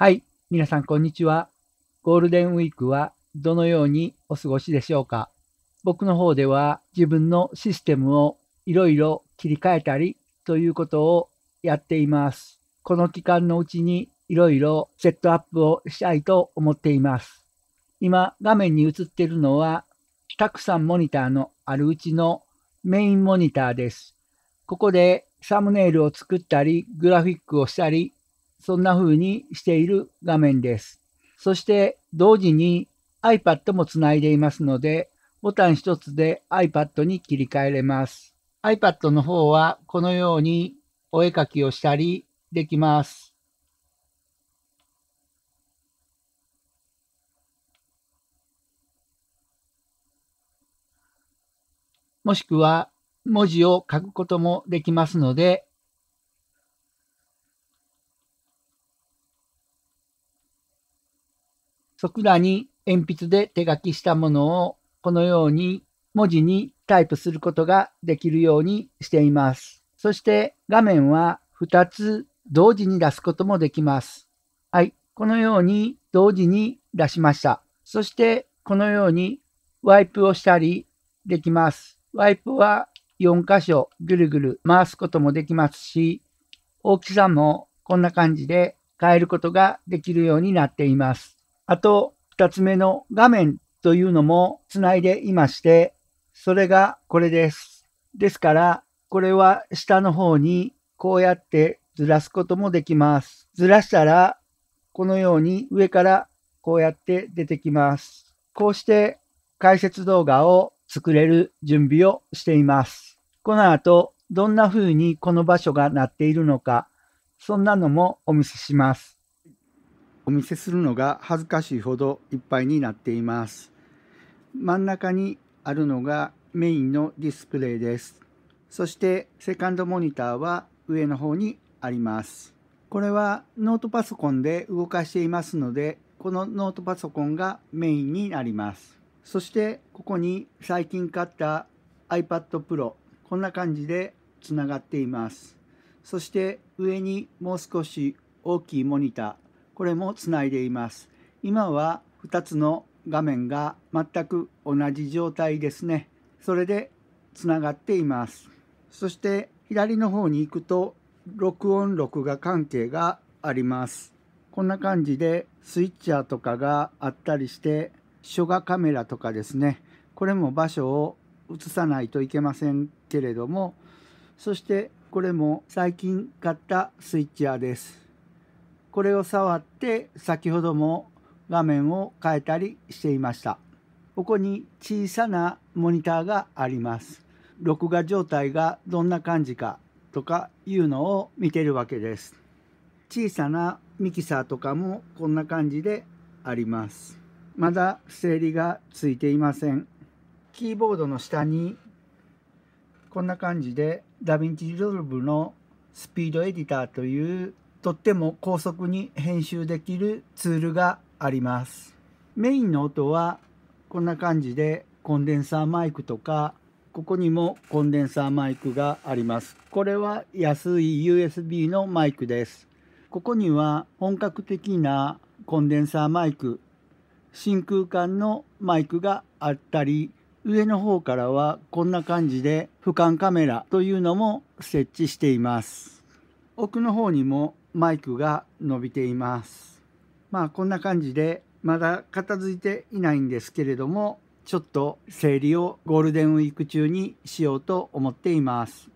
はい、皆さんこんにちは。ゴールデンウィークはどのようにお過ごしでしょうか僕の方では自分のシステムをいろいろ切り替えたりということをやっています。この期間のうちにいろいろセットアップをしたいと思っています。今画面に映っているのはたくさんモニターのあるうちのメインモニターです。ここでサムネイルを作ったりグラフィックをしたりそんな風にしている画面です。そして同時に iPad もつないでいますので、ボタン一つで iPad に切り替えれます。iPad の方はこのようにお絵かきをしたりできます。もしくは文字を書くこともできますので、そこらに鉛筆で手書きしたものをこのように文字にタイプすることができるようにしています。そして画面は2つ同時に出すこともできます。はい、このように同時に出しました。そしてこのようにワイプをしたりできます。ワイプは4箇所ぐるぐる回すこともできますし、大きさもこんな感じで変えることができるようになっています。あと2つ目の画面というのもつないでいまして、それがこれです。ですから、これは下の方にこうやってずらすこともできます。ずらしたら、このように上からこうやって出てきます。こうして解説動画を作れる準備をしています。この後、どんな風にこの場所がなっているのか、そんなのもお見せします。お見せするのが恥ずかしいほどいっぱいになっています。真ん中にあるのがメインのディスプレイです。そしてセカンドモニターは上の方にあります。これはノートパソコンで動かしていますので、このノートパソコンがメインになります。そしてここに最近買った iPad Pro こんな感じでつながっています。そして上にもう少し大きいモニター、これもつないでいます。今は2つの画面が全く同じ状態ですね。それでつながっています。そして左の方に行くと録音録画関係があります。こんな感じでスイッチャーとかがあったりして書画カメラとかですねこれも場所を移さないといけませんけれどもそしてこれも最近買ったスイッチャーです。これを触って先ほども画面を変えたりしていましたここに小さなモニターがあります録画状態がどんな感じかとかいうのを見てるわけです小さなミキサーとかもこんな感じでありますまだ整理がついていませんキーボードの下にこんな感じでダヴィンチリゾルブのスピードエディターというとっても高速に編集できるツールがあります。メインの音はこんな感じでコンデンサーマイクとかここにもコンデンサーマイクがあります。これは安い USB のマイクです。ここには本格的なコンデンサーマイク、真空管のマイクがあったり、上の方からはこんな感じで俯瞰カメラというのも設置しています。奥の方にもマイクが伸びています。まあこんな感じでまだ片付いていないんですけれどもちょっと整理をゴールデンウィーク中にしようと思っています。